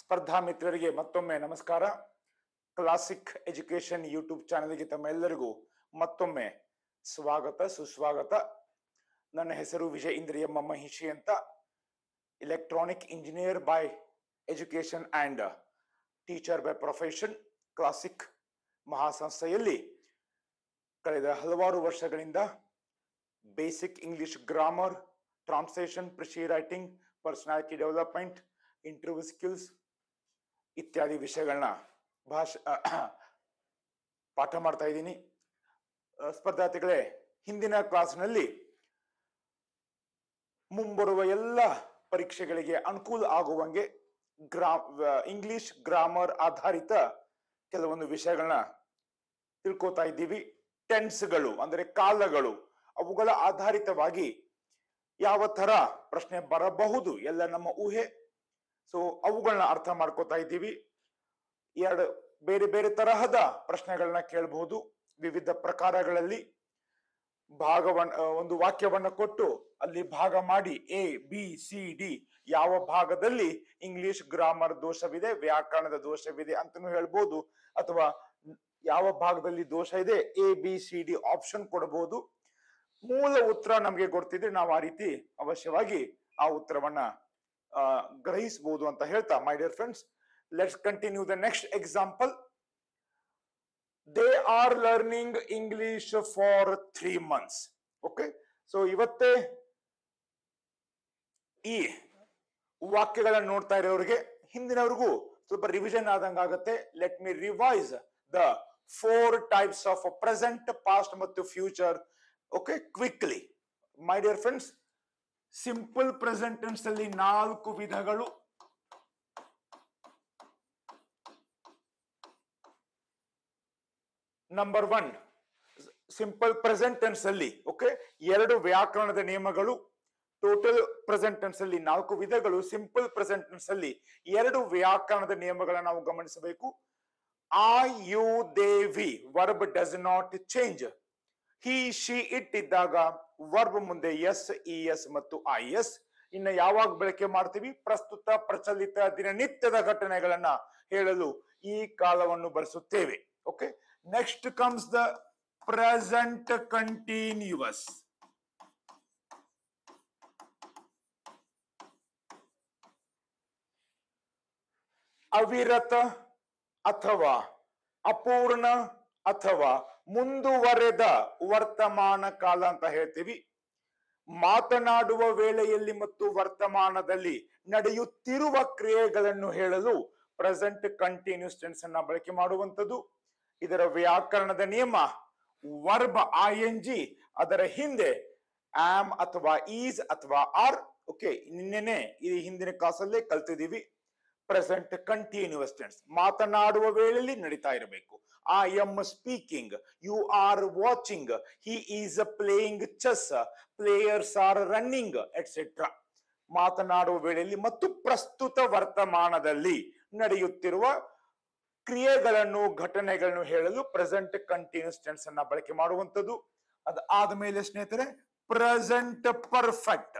ಸ್ಪರ್ಧಾ ಮಿತ್ರರಿಗೆ ಮತ್ತೊಮ್ಮೆ ನಮಸ್ಕಾರ ಕ್ಲಾಸಿಕ್ ಎಜುಕೇಶನ್ ಯೂಟ್ಯೂಬ್ ಚಾನೆಲ್ಗೆ ತಮ್ಮ ಎಲ್ಲರಿಗೂ ಮತ್ತೊಮ್ಮೆ ಸ್ವಾಗತ ಸುಸ್ವಾಗತ ನನ್ನ ಹೆಸರು ವಿಜಯ ಇಂದ್ರಿಯಮ್ಮ ಮಹಿಷಿ ಅಂತ electronic engineer by education and teacher by profession classic ಮಹಾಸಂಸ್ಥೆಯಲ್ಲಿ ಕಳೆದ ಹಲವಾರು ವರ್ಷಗಳಿಂದ basic English grammar translation precis writing personality development interview skills ಇತ್ಯಾದಿ ವಿಷಯಗಳನ್ನ ಭಾಷ ಪಾಠ ಮಾಡ್ತಾ ಇದ್ದೀನಿ ಸ್ಪರ್ಧಾರ್ಥಿಗಳೇ ಹಿಂದಿನ ಕ್ಲಾಸ್ನಲ್ಲಿ ಮುಂಬರುವ ಎಲ್ಲ ಪರೀಕ್ಷೆಗಳಿಗೆ ಅನುಕೂಲ ಆಗುವಂಗೆ ಗ್ರಾ ಇಂಗ್ಲಿಷ್ ಗ್ರಾಮರ್ ಆಧಾರಿತ ಕೆಲವೊಂದು ವಿಷಯಗಳನ್ನ ತಿಳ್ಕೊತಾ ಇದ್ದೀವಿ ಟೆನ್ಸ್ಗಳು ಅಂದರೆ ಕಾಲಗಳು ಅವುಗಳ ಆಧಾರಿತವಾಗಿ ಯಾವ ಥರ ಪ್ರಶ್ನೆ ಬರಬಹುದು ಎಲ್ಲ ನಮ್ಮ ಊಹೆ ಸೊ ಅವುಗಳನ್ನ ಅರ್ಥ ಮಾಡ್ಕೋತಾ ಇದ್ದೀವಿ ಎರಡು ಬೇರೆ ಬೇರೆ ತರಹದ ಪ್ರಶ್ನೆಗಳನ್ನ ಕೇಳಬಹುದು ವಿವಿಧ ಪ್ರಕಾರಗಳಲ್ಲಿ ಭಾಗವನ್ನ ಒಂದು ವಾಕ್ಯವನ್ನ ಕೊಟ್ಟು ಅಲ್ಲಿ ಭಾಗ ಮಾಡಿ ಎ ಬಿ ಸಿ ಡಿ ಯಾವ ಭಾಗದಲ್ಲಿ ಇಂಗ್ಲಿಷ್ ಗ್ರಾಮರ್ ದೋಷವಿದೆ ವ್ಯಾಕರಣದ ದೋಷವಿದೆ ಅಂತಲೂ ಹೇಳ್ಬೋದು ಅಥವಾ ಯಾವ ಭಾಗದಲ್ಲಿ ದೋಷ ಇದೆ A B C D option ಕೊಡಬಹುದು ಮೂಲ ಉತ್ತರ ನಮಗೆ ಗೊತ್ತಿದ್ರೆ ನಾವು ಆ ರೀತಿ ಅವಶ್ಯವಾಗಿ ಆ ಉತ್ತರವನ್ನ ಗ್ರಹಿಸಬಹುದು ಅಂತ ಹೇಳ್ತಾ my dear friends let's continue the next example they are learning English for three months okay so ಇವತ್ತೇ ಈ ವಾಕ್ಯಗಳನ್ನು ನೋಡ್ತಾ ಇರೋರಿಗೆ ಹಿಂದಿನವರೆಗೂ ಸ್ವಲ್ಪ ರಿವಿಷನ್ ಆದಂಗ ಆಗುತ್ತೆ let me revise the four types of present past ಮತ್ತು future okay quickly my dear friends simple present tense ಅಲ್ಲಿ ನಾಲ್ಕು ವಿಧಗಳು ನಂಬರ್ ಒನ್ ಸಿಂಪಲ್ ಪ್ರೆಸೆಂಟೆನ್ಸ್ ಅಲ್ಲಿ ಓಕೆ ಎರಡು ವ್ಯಾಕರಣದ ನಿಯಮಗಳು ಟೋಟಲ್ ಪ್ರೆಸೆಂಟ್ ಅಲ್ಲಿ ನಾಲ್ಕು ವಿಧಗಳು ಸಿಂಪಲ್ ಪ್ರೆಸೆಂಟೆನ್ಸ್ ಅಲ್ಲಿ ಎರಡು ವ್ಯಾಕರಣದ ನಿಯಮಗಳನ್ನು ನಾವು ಗಮನಿಸಬೇಕು I you they we verb does not change he she it ಇದ್ದಾಗ ವರ್ಬ್ ಮುಂದೆ ಎಸ್ ಇ ಎಸ್ ಮತ್ತು ಐ ಎಸ್ ಇನ್ನು ಯಾವಾಗ ಬಳಕೆ ಮಾಡ್ತೀವಿ ಪ್ರಸ್ತುತ ಪ್ರಚಲಿತ ದಿನನಿತ್ಯದ ಘಟನೆಗಳನ್ನ ಹೇಳಲು ಈ ಕಾಲವನ್ನು ಬಳಸುತ್ತೇವೆ okay next comes the present continuous ಅವಿರತ ಅಥವಾ ಅಪೂರ್ಣ ಅಥವಾ ಮುಂದುವರೆದ ವರ್ತಮಾನ ಕಾಲ ಅಂತ ಹೇಳ್ತೀವಿ ಮಾತನಾಡುವ ವೇಳೆಯಲ್ಲಿ ಮತ್ತು ವರ್ತಮಾನದಲ್ಲಿ ನಡೆಯುತ್ತಿರುವ ಕ್ರಿಯೆಗಳನ್ನು ಹೇಳಲು ಪ್ರೆಸೆಂಟ್ ಕಂಟಿನ್ಯೂಸ್ ಟೆನ್ಸ್ ಅನ್ನ ಬಳಕೆ ಮಾಡುವಂಥದ್ದು ಇದರ ವ್ಯಾಕರಣದ ನಿಯಮ ವರ್ಬ್ ಐ ಎನ್ ಜಿ ಅದರ ಹಿಂದೆ ಆಮ್ ಅಥವಾ ಈಸ್ ಅಥವಾ ಆರ್ ಓಕೆ ನಿನ್ನೆನೆ ಈ ಹಿಂದಿನ ಕ್ಲಾಸಲ್ಲೇ ಕಲ್ತಿದ್ದೀವಿ ಪ್ರೆಸೆಂಟ್ ಕಂಟಿನ್ಯೂಸ್ ಟೆನ್ಸ್ ಮಾತನಾಡುವ ವೇಳೆಯಲ್ಲಿ ನಡೀತಾ ಇರಬೇಕು I am speaking you are watching he is playing chess players are running etcetera ಮಾತನಾಡುವ ವೇಳೆಯಲ್ಲಿ ಮತ್ತು ಪ್ರಸ್ತುತ ವರ್ತಮಾನದಲ್ಲಿ ನಡೆಯುತ್ತಿರುವ ಕ್ರಿಯೆಗಳನ್ನು ಘಟನೆಗಳನ್ನು ಹೇಳಲು ಪ್ರೆಸೆಂಟ್ ಕಂಟಿನ್ಯೂಸ್ ಟೆನ್ಸ್ ಅನ್ನ ಬಳಕೆ ಮಾಡುವಂಥದ್ದು ಅದಾದ ಮೇಲೆ ಸ್ನೇಹಿತರೆ ಪ್ರೆಸೆಂಟ್ ಪರ್ಫೆಕ್ಟ್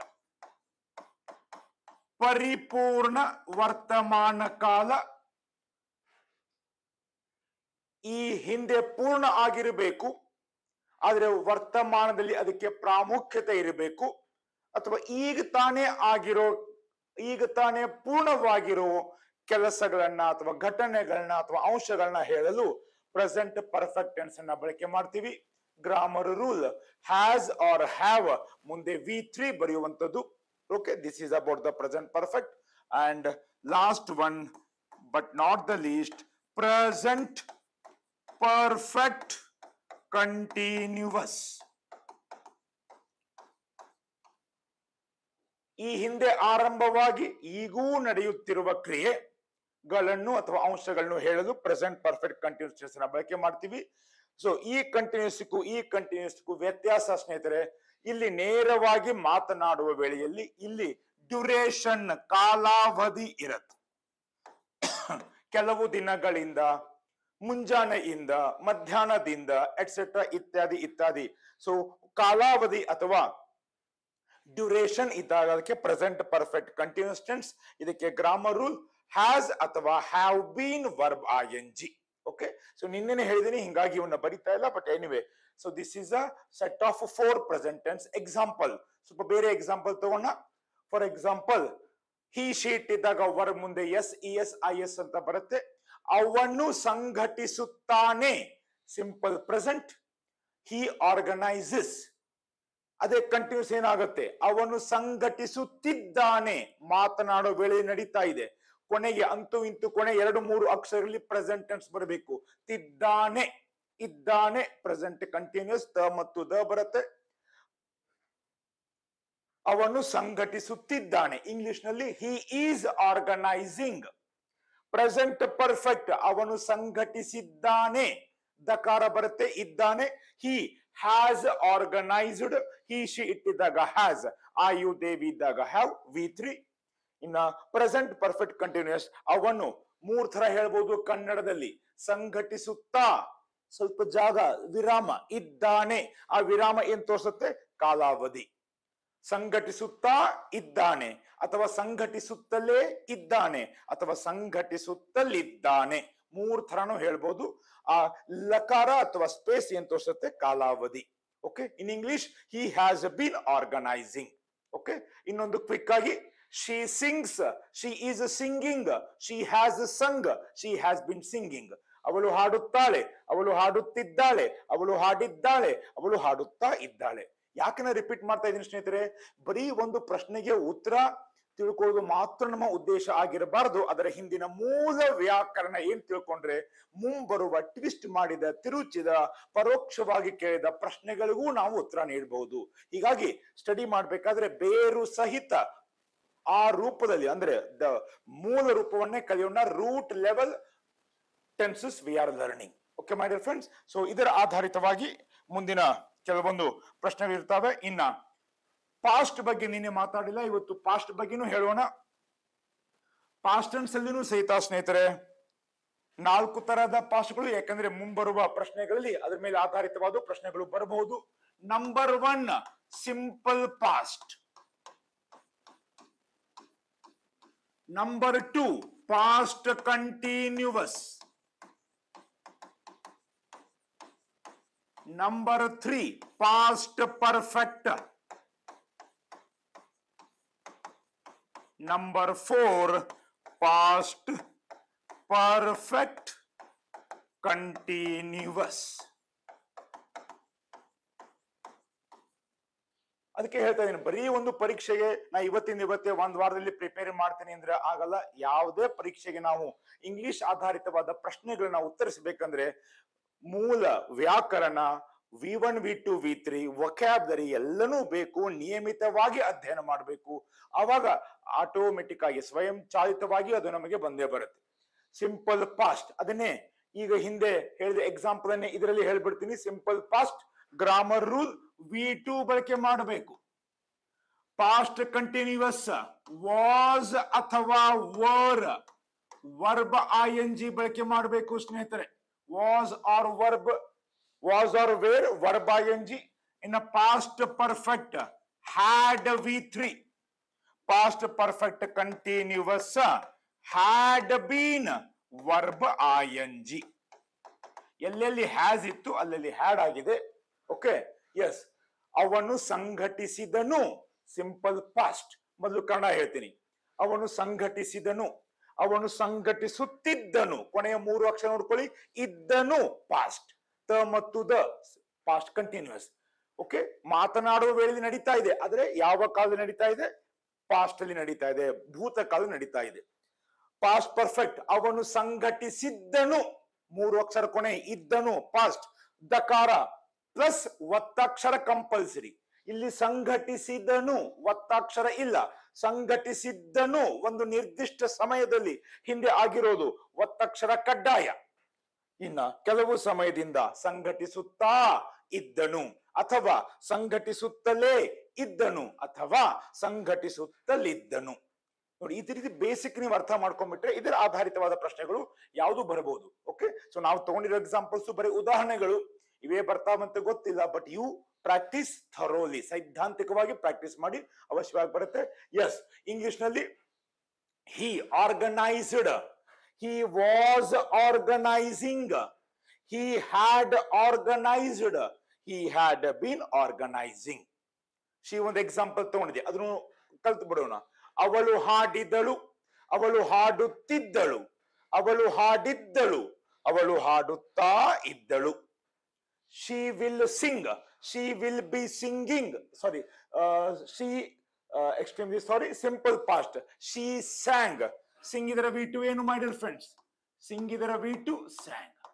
ಪರಿಪೂರ್ಣ ವರ್ತಮಾನ ಕಾಲ ಈ ಹಿಂದೆ ಪೂರ್ಣ ಆಗಿರಬೇಕು ಆದರೆ ವರ್ತಮಾನದಲ್ಲಿ ಅದಕ್ಕೆ ಪ್ರಾಮುಖ್ಯತೆ ಇರಬೇಕು ಅಥವಾ ಈಗ ತಾನೇ ಆಗಿರೋ ಈಗ ತಾನೇ ಪೂರ್ಣವಾಗಿರೋ ಕೆಲಸಗಳನ್ನ ಅಥವಾ ಘಟನೆಗಳನ್ನ ಅಥವಾ ಅಂಶಗಳನ್ನ ಹೇಳಲು ಪ್ರೆಸೆಂಟ್ ಪರ್ಫೆಕ್ಟ್ ಟೆನ್ಸ್ ಅನ್ನ ಬಳಕೆ ಮಾಡ್ತೀವಿ grammar rule has or have ಮುಂದೆ ವಿ ತ್ರೀ ಬರೆಯುವಂಥದ್ದು okay this is about the present perfect and last one but not the least present perfect continuous ಈ ಹಿಂದೆ ಆರಂಭವಾಗಿ ಈಗೂ ನಡೆಯುತ್ತಿರುವ ಕ್ರಿಯೆಗಳನ್ನು ಅಥವಾ ಅಂಶಗಳನ್ನು ಹೇಳಲು ಪ್ರೆಸೆಂಟ್ ಪರ್ಫೆಕ್ಟ್ ಕಂಟಿನ್ಯೂಸ್ ಬಳಕೆ ಮಾಡ್ತೀವಿ ಸೊ ಈ ಕಂಟಿನ್ಯೂಸ್ಗೂ ಈ ಕಂಟಿನ್ಯೂಸ್ಗೂ ವ್ಯತ್ಯಾಸ ಸ್ನೇಹಿತರೆ ಇಲ್ಲಿ ನೇರವಾಗಿ ಮಾತನಾಡುವ ವೇಳೆಯಲ್ಲಿ ಇಲ್ಲಿ ಡ್ಯುರೇಷನ್ ಕಾಲಾವಧಿ ಇರತ್ತೆ ಕೆಲವು ದಿನಗಳಿಂದ ಮುಂಜಾನೆಯಿಂದ ಮಧ್ಯಾಹ್ನದಿಂದ ಎಟ್ಸೆಟ್ರಾ ಇತ್ಯಾದಿ ಇತ್ಯಾದಿ ಸೊ ಕಾಲಾವಧಿ ಅಥವಾ ಡ್ಯುರೇಷನ್ ಇದ್ದಾಗ ಅದಕ್ಕೆ ಪ್ರೆಸೆಂಟ್ ಪರ್ಫೆಕ್ಟ್ ಕಂಟಿನ್ಯೂಸ್ ಟೆನ್ಸ್ ಇದಕ್ಕೆ ಗ್ರಾಮರ್ ರೂಲ್ ಹ್ಯಾಸ್ ಅಥವಾ have been verb I N G okay so ನಿನ್ನೆ ಹೇಳಿದೀನಿ ಹಿಂಗಾಗಿ ಇವನ್ನ ಬರಿತಾ ಇಲ್ಲ but anyway so this is a set of four present tense example ಸ್ವಲ್ಪ ಬೇರೆ ಎಕ್ಸಾಂಪಲ್ ತಗೋಣ ಫಾರ್ ಎಕ್ಸಾಂಪಲ್ ಹಿ ಶೀಟ್ ಇದ್ದಾಗ ಅವರ ಮುಂದೆ S E S I S ಅಂತ ಬರುತ್ತೆ ಅವನು ಸಂಘಟಿಸುತ್ತಾನೆ ಸಿಂಪಲ್ ಪ್ರೆಸೆಂಟ್ ಹಿ ಆರ್ಗನೈಸಸ್ ಅದೇ ಕಂಟಿನ್ಯೂಸ್ ಏನಾಗುತ್ತೆ ಅವನು ಸಂಘಟಿಸುತ್ತಿದ್ದಾನೆ ಮಾತನಾಡೋ ವೇಳೆ ನಡೀತಾ ಇದೆ ಕೊನೆಗೆ ಅಂತೂ ಇಂತೂ ಕೊನೆ ಎರಡು ಮೂರು ಅಕ್ಷರಗಳಲ್ಲಿ ಪ್ರೆಸೆಂಟೆನ್ಸ್ ಬರಬೇಕು ತಿದ್ದಾನೆ ಇದ್ದಾನೆ ಪ್ರೆಸೆಂಟ್ ಕಂಟಿನ್ಯೂಸ್ ತ ಮತ್ತು ದ ಬರುತ್ತೆ ಅವನು ಸಂಘಟಿಸುತ್ತಿದ್ದಾನೆ ಇಂಗ್ಲಿಷ್ ನಲ್ಲಿ he is organising present perfect ಅವನು ಸಂಘಟಿಸಿದ್ದಾನೆ ದಕಾರ ಬರುತ್ತೆ ಇದ್ದಾನೆ he has organised he she ಇಟ್ಟಿದ್ದಾಗ ಹ್ಯಾಸ್ ಆ ಯು ದೇವ್ ಇದ್ದಾಗ ಹ್ಯಾವ್ ವಿ ತ್ರೀ ಇನ್ನ ಪ್ರೆಸೆಂಟ್ ಪರ್ಫೆಕ್ಟ್ ಕಂಟಿನ್ಯೂಸ್ ಅವನು ಮೂರ್ ತರ ಹೇಳ್ಬೋದು ಕನ್ನಡದಲ್ಲಿ ಸಂಘಟಿಸುತ್ತಾ ಸ್ವಲ್ಪ ಜಾಗ ವಿರಾಮ ಇದ್ದಾನೆ ಆ ವಿರಾಮ ಏನ್ ತೋರಿಸುತ್ತೆ ಕಾಲಾವಧಿ ಸಂಘಟಿಸುತ್ತಾ ಇದ್ದಾನೆ ಅಥವಾ ಸಂಘಟಿಸುತ್ತಲೇ ಇದ್ದಾನೆ ಅಥವಾ ಸಂಘಟಿಸುತ್ತಲಿದ್ದಾನೆ ಮೂರ್ ತರನು ಹೇಳ್ಬೋದು ಆ ಲಕಾರ ಅಥವಾ ಸ್ಪೇಸ್ ಏನ್ ತೋರಿಸುತ್ತೆ ಕಾಲಾವಧಿ okay in English he has been organising okay ಇನ್ನೊಂದು ಕ್ವಿಕ್ ಆಗಿ she sings she is singing she has sung she has been singing ಅವಳು ಹಾಡುತ್ತಾಳೆ ಅವಳು ಹಾಡುತ್ತಿದ್ದಾಳೆ ಅವಳು ಹಾಡಿದ್ದಾಳೆ ಅವಳು ಹಾಡುತ್ತಾ ಇದ್ದಾಳೆ ಯಾಕನ್ನ ರಿಪೀಟ್ ಮಾಡ್ತಾ ಇದ್ದೀನಿ ಸ್ನೇಹಿತರೆ ಬರೀ ಒಂದು ಪ್ರಶ್ನೆಗೆ ಉತ್ತರ ತಿಳ್ಕೊಳ್ಳೋದು ಮಾತ್ರ ನಮ್ಮ ಉದ್ದೇಶ ಆಗಿರಬಾರದು ಅದರ ಹಿಂದಿನ ಮೂಲ ವ್ಯಾಕರಣ ಏನ್ ತಿಳ್ಕೊಂಡ್ರೆ ಮುಂಬರುವ ಟ್ವಿಸ್ಟ್ ಮಾಡಿದ ತಿರುಚಿದ ಪರೋಕ್ಷವಾಗಿ ಕೇಳಿದ ಪ್ರಶ್ನೆಗಳಿಗೂ ನಾವು ಉತ್ತರ ನೀಡಬಹುದು ಹೀಗಾಗಿ ಸ್ಟಡಿ ಮಾಡ್ಬೇಕಾದ್ರೆ ಬೇರು ಸಹಿತ ಆ ರೂಪದಲ್ಲಿ ಅಂದ್ರೆ ದ ಮೂಲ ರೂಪವನ್ನೇ ಕಲಿಯೋಣ root level tenses we are learning okay my dear friends so ಇದರ ಆಧಾರಿತವಾಗಿ ಮುಂದಿನ ಕೆಲವೊಂದು ಪ್ರಶ್ನೆಗಳಿರ್ತಾವೆ ಇನ್ನ ಪಾಸ್ಟ್ ಬಗ್ಗೆ ನಿನ್ನೆ ಮಾತಾಡಿಲ್ಲ ಇವತ್ತು ಪಾಸ್ಟ್ ಬಗ್ಗೆನೂ ಹೇಳೋಣ ಪಾಸ್ಟ್ ಅಲ್ಲಿನೂ ಸಹಿತ ಸ್ನೇಹಿತರೆ ನಾಲ್ಕು ತರಹದ ಪಾಸ್ಟ್ಗಳು ಯಾಕಂದ್ರೆ ಮುಂಬರುವ ಪ್ರಶ್ನೆಗಳಲ್ಲಿ ಅದರ ಮೇಲೆ ಆಧಾರಿತವಾದ ಪ್ರಶ್ನೆಗಳು ಬರಬಹುದು number one simple past number two past continuous number three past perfect number four past perfect continuous ಅದಕ್ಕೆ ಹೇಳ್ತಾ ಇದ್ದೀನಿ ಬರೀ ಒಂದು ಪರೀಕ್ಷೆಗೆ ನಾ ಇವತ್ತಿಂದ ಇವತ್ತೇ ಒಂದ್ ವಾರದಲ್ಲಿ ಪ್ರಿಪೇರ್ ಮಾಡ್ತೀನಿ ಅಂದ್ರೆ ಆಗಲ್ಲ ಯಾವುದೇ ಪರೀಕ್ಷೆಗೆ ನಾವು ಇಂಗ್ಲಿಷ್ ಆಧಾರಿತವಾದ ಪ್ರಶ್ನೆಗಳನ್ನ ಉತ್ತರಿಸಬೇಕಂದ್ರೆ ಮೂಲ ವ್ಯಾಕರಣ V one V two V three vocabulary ಎಲ್ಲನೂ ಬೇಕು ನಿಯಮಿತವಾಗಿ ಅಧ್ಯಯನ ಮಾಡಬೇಕು ಆವಾಗ ಆಟೋಮೆಟಿಕ್ ಆಗಿ ಸ್ವಯಂ ಚಾಲಿತವಾಗಿ ಅದು ನಮಗೆ ಬಂದೇ ಬರುತ್ತೆ ಸಿಂಪಲ್ ಪಾಸ್ಟ್ ಅದನ್ನೇ ಈಗ ಹಿಂದೆ ಹೇಳಿದ ಎಕ್ಸಾಂಪಲ್ ಅನ್ನೇ ಇದರಲ್ಲಿ ಹೇಳ್ಬಿಡ್ತೀನಿ simple past grammar rule V two ಬಳಕೆ ಮಾಡಬೇಕು ಪಾಸ್ಟ್ ಕಂಟಿನ್ಯೂಸ್ ವಾಸ್ ಅಥವಾ were verb I N G ಬಳಕೆ ಮಾಡಬೇಕು ಸ್ನೇಹಿತರೆ was or verb was or where, verb ing in a past perfect had v3 past perfect continuous had been verb ing ಎಲ್ಲೆಲ್ಲಿ has ಇತ್ತು ಅಲ್ಲಲ್ಲಿ had ಆಗಿದೆ okay yes ಅವನು ಸಂಘಟಿಸಿದನು simple past ಮೊದಲು ಕನ್ನಡ ಹೇಳ್ತೀನಿ ಅವನು ಸಂಘಟಿಸಿದನು ಅವನು ಸಂಘಟಿಸುತ್ತಿದ್ದನು ಕೊನೆಯ ಮೂರು ಅಕ್ಷರ ನೋಡ್ಕೊಳ್ಳಿ ಇದ್ದನು ಪಾಸ್ಟ್ ತ ಮತ್ತು ದ ಪಾಸ್ಟ್ ಕಂಟಿನ್ಯೂಸ್ ಓಕೆ ಮಾತನಾಡುವ ವೇಳೆ ನಡೀತಾ ಇದೆ ಆದ್ರೆ ಯಾವ ಕಾಲ ನಡೀತಾ ಇದೆ ಪಾಸ್ಟ್ ಅಲ್ಲಿ ನಡೀತಾ ಇದೆ ಭೂತ ಕಾಲ ನಡೀತಾ ಇದೆ ಪಾಸ್ಟ್ ಪರ್ಫೆಕ್ಟ್ ಅವನು ಸಂಘಟಿಸಿದ್ದನು ಮೂರು ಅಕ್ಷರ ಕೊನೆ ಇದ್ದನು ಪಾಸ್ಟ್ ದಕಾರ ಪ್ಲಸ್ ಒತ್ತಕ್ಷರ ಕಂಪಲ್ಸರಿ ಇಲ್ಲಿ ಸಂಘಟಿಸಿದನು ಒತ್ತಾಕ್ಷರ ಇಲ್ಲ ಸಂಘಟಿಸಿದ್ದನು ಒಂದು ನಿರ್ದಿಷ್ಟ ಸಮಯದಲ್ಲಿ ಹಿಂದೆ ಆಗಿರೋದು ಒತ್ತಕ್ಷರ ಕಡ್ಡಾಯ ಇನ್ನ ಕೆಲವು ಸಮಯದಿಂದ ಸಂಘಟಿಸುತ್ತಾ ಇದ್ದನು ಅಥವಾ ಸಂಘಟಿಸುತ್ತಲೇ ಇದ್ದನು ಅಥವಾ ಸಂಘಟಿಸುತ್ತಲಿದ್ದನು ನೋಡಿ ಇದೇ ರೀತಿ ಬೇಸಿಕ್ ನೀವು ಅರ್ಥ ಮಾಡ್ಕೊಂಡ್ಬಿಟ್ರೆ ಇದರ ಆಧಾರಿತವಾದ ಪ್ರಶ್ನೆಗಳು ಯಾವುದು ಬರಬಹುದು ಓಕೆ ಸೊ ನಾವು ತಗೊಂಡಿರೋ ಎಕ್ಸಾಂಪಲ್ಸ್ ಬರೀ ಉದಾಹರಣೆಗಳು ಇವೇ ಬರ್ತಾವಂತ ಗೊತ್ತಿಲ್ಲ ಬಟ್ ಇವು ಪ್ರಾಕ್ಟೀಸ್ ಥರೋಲಿ ಸೈದ್ಧಾಂತಿಕವಾಗಿ ಪ್ರಾಕ್ಟೀಸ್ ಮಾಡಿ ಅವಶ್ಯವಾಗಿ ಬರುತ್ತೆ ಎಸ್ ಇಂಗ್ಲಿಷ್ ನಲ್ಲಿ he organised he was organising he had organised he had been organising she ಒಂದು ಎಕ್ಸಾಂಪಲ್ ತಗೊಂಡಿದೆ ಅದನ್ನು ಕಲ್ತು ಬಿಡೋಣ ಅವಳು ಹಾಡಿದಳು ಅವಳು ಹಾಡುತ್ತಿದ್ದಳು ಅವಳು ಹಾಡಿದ್ದಳು ಅವಳು ಹಾಡುತ್ತಾ ಇದ್ದಳು she will sing she will be singing sorry uh, she uh, extremely sorry simple past she sang V two ಏನು ಮಾಡಿದ್ರು ಫ್ರೆಂಡ್ಸ್ ಸಿಂಗಿದರ ವಿ ಟು ಸ್ಯಾಂಗ್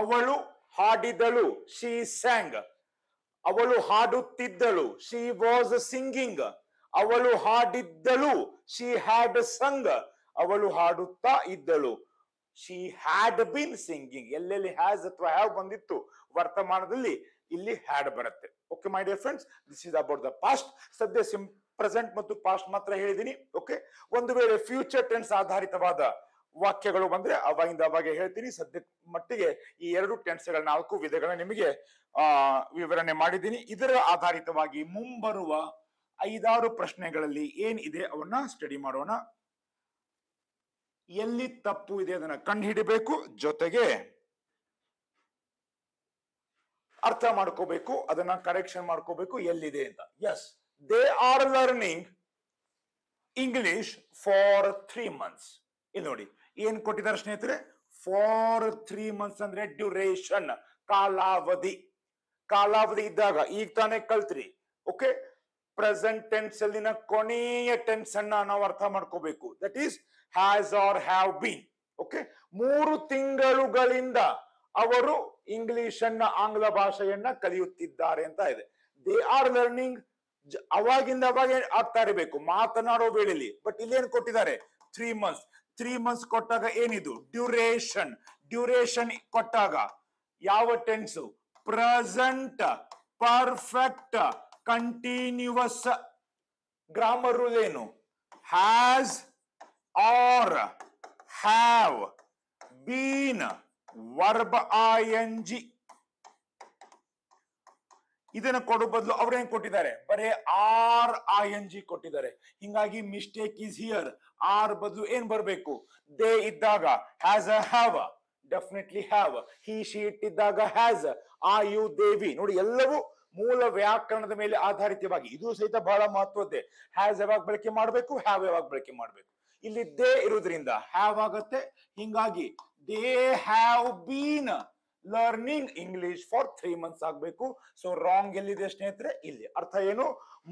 ಅವಳು ಹಾಡಿದಳು ಶಿ ಸ್ಯಾಂಗ್ ಅವಳು ಹಾಡುತ್ತಿದ್ದಳು ಶಿ ವಾಸ್ ಸಿಂಗಿಂಗ್ ಅವಳು ಹಾಡಿದ್ದಳು ಶಿ ಹ್ಯಾಡ್ ಸಂಗ್ ಅವಳು ಹಾಡುತ್ತಾ ಇದ್ದಳು ಶಿ ಹ್ಯಾಡ್ ಬಿನ್ ಸಿಂಗಿಂಗ್ ಎಲ್ಲೆಲ್ಲಿ ಹ್ಯಾಸ್ ಅಥವಾ ಹ್ಯಾವ್ ಬಂದಿತ್ತು ವರ್ತಮಾನದಲ್ಲಿ ಇಲ್ಲಿ ಹ್ಯಾಡ್ ಬರುತ್ತೆ okay my dear friends this is about the past ಸದ್ಯ ಸಿಂ ಪ್ರೆಸೆಂಟ್ ಮತ್ತು ಪಾಸ್ಟ್ ಮಾತ್ರ ಹೇಳಿದೀನಿ ಓಕೆ ಒಂದು ವೇಳೆ ಫ್ಯೂಚರ್ ಟೆನ್ಸ್ ಆಧಾರಿತವಾದ ವಾಕ್ಯಗಳು ಬಂದ್ರೆ ಅವಾಗಿಂದ ಅವಾಗ ಹೇಳ್ತೀನಿ ಸದ್ಯ ಮಟ್ಟಿಗೆ ಈ ಎರಡು ಟೆನ್ಸ್ಗಳ ನಾಲ್ಕು ವಿಧಗಳ ನಿಮಗೆ ಆ ವಿವರಣೆ ಮಾಡಿದ್ದೀನಿ ಇದರ ಆಧಾರಿತವಾಗಿ ಮುಂಬರುವ ಐದಾರು ಪ್ರಶ್ನೆಗಳಲ್ಲಿ ಇದೆ ಅವನ್ನ ಸ್ಟಡಿ ಮಾಡೋಣ ಎಲ್ಲಿ ತಪ್ಪು ಇದೆ ಅದನ್ನ ಕಂಡುಹಿಡಬೇಕು ಜೊತೆಗೆ ಅರ್ಥ ಮಾಡ್ಕೋಬೇಕು ಅದನ್ನ ಕರೆಕ್ಷನ್ ಮಾಡ್ಕೋಬೇಕು ಎಲ್ಲಿದೆ ಅಂತ yes they are learning English for three months ಇಲ್ಲಿ ನೋಡಿ ಏನ್ ಕೊಟ್ಟಿದ್ದಾರೆ ಸ್ನೇಹಿತರೆ ಫಾರ್ ತ್ರೀ ಮಂತ್ಸ್ ಅಂದ್ರೆ ಡ್ಯೂರೇಷನ್ ಕಾಲಾವಧಿ ಕಾಲಾವಧಿ ಇದ್ದಾಗ ಈಗ ತಾನೇ ಕಲ್ತ್ರಿ ಓಕೆ ಪ್ರೆಸೆಂಟ್ ಟೆನ್ಸ್ ಅಲ್ಲಿನ ಕೊನೆಯ ಟೆನ್ಸ್ ಅನ್ನ ನಾವು ಅರ್ಥ ಮಾಡ್ಕೋಬೇಕು that is has or have been okay ಮೂರು ತಿಂಗಳುಗಳಿಂದ ಅವರು ಇಂಗ್ಲಿಷ್ ಅನ್ನ ಆಂಗ್ಲ ಭಾಷೆಯನ್ನ ಕಲಿಯುತ್ತಿದ್ದಾರೆ ಅಂತ ಇದೆ ದೇ ಆರ್ ಲರ್ನಿಂಗ್ ಅವಾಗಿಂದ ಅವಾಗ ಆಗ್ತಾ ಇರಬೇಕು ಮಾತನಾಡೋ ವೇಳೆಯಲ್ಲಿ ಬಟ್ ಇಲ್ಲಿ ಏನ್ ಕೊಟ್ಟಿದ್ದಾರೆ ತ್ರೀ ಮಂತ್ಸ್ ತ್ರೀ ಮಂತ್ಸ್ ಕೊಟ್ಟಾಗ ಏನಿದು ಡ್ಯೂರೇಷನ್ ಡ್ಯೂರೇಷನ್ ಕೊಟ್ಟಾಗ ಯಾವ tense present perfect continuous grammar rule ಏನು has or have been verb I G ಇದನ್ನ ಕೊಡೋ ಬದಲು ಅವ್ರು ಹೆಂಗ್ ಕೊಟ್ಟಿದ್ದಾರೆ ಬರೇ ಆರ್ ಐ ಎನ್ ಜಿ ಕೊಟ್ಟಿದ್ದಾರೆ ಹಿಂಗಾಗಿ ಮಿಸ್ಟೇಕ್ ಇಸ್ ಹಿಯರ್ ಆರ್ ಬದಲು ಏನ್ ಬರಬೇಕು ದೇ ಇದ್ದಾಗ has a have definitely have he she ಇಟ್ಟಿದ್ದಾಗ ಹ್ಯಾಸ್ ಆ ಯು ದೇವಿ ನೋಡಿ ಎಲ್ಲವೂ ಮೂಲ ವ್ಯಾಕರಣದ ಮೇಲೆ ಆಧಾರಿತವಾಗಿ ಇದು ಸಹಿತ ಬಹಳ ಮಹತ್ವದ್ದೇ ಹ್ಯಾಸ್ ಯಾವಾಗ ಬಳಕೆ ಮಾಡಬೇಕು ಹ್ಯಾವ್ ಯಾವಾಗ ಬಳಕೆ ಮಾಡಬೇಕು ಇಲ್ಲಿ ದೇ ಇರುವುದರಿಂದ ಹ್ಯಾವ್ ಆಗುತ್ತೆ ಹಿಂಗಾಗಿ they have been learning English for three months ಆಗಬೇಕು ಸೊ ರಾಂಗ್ ಎಲ್ಲಿದೆ ಸ್ನೇಹಿತರೆ ಇಲ್ಲಿ ಅರ್ಥ ಏನು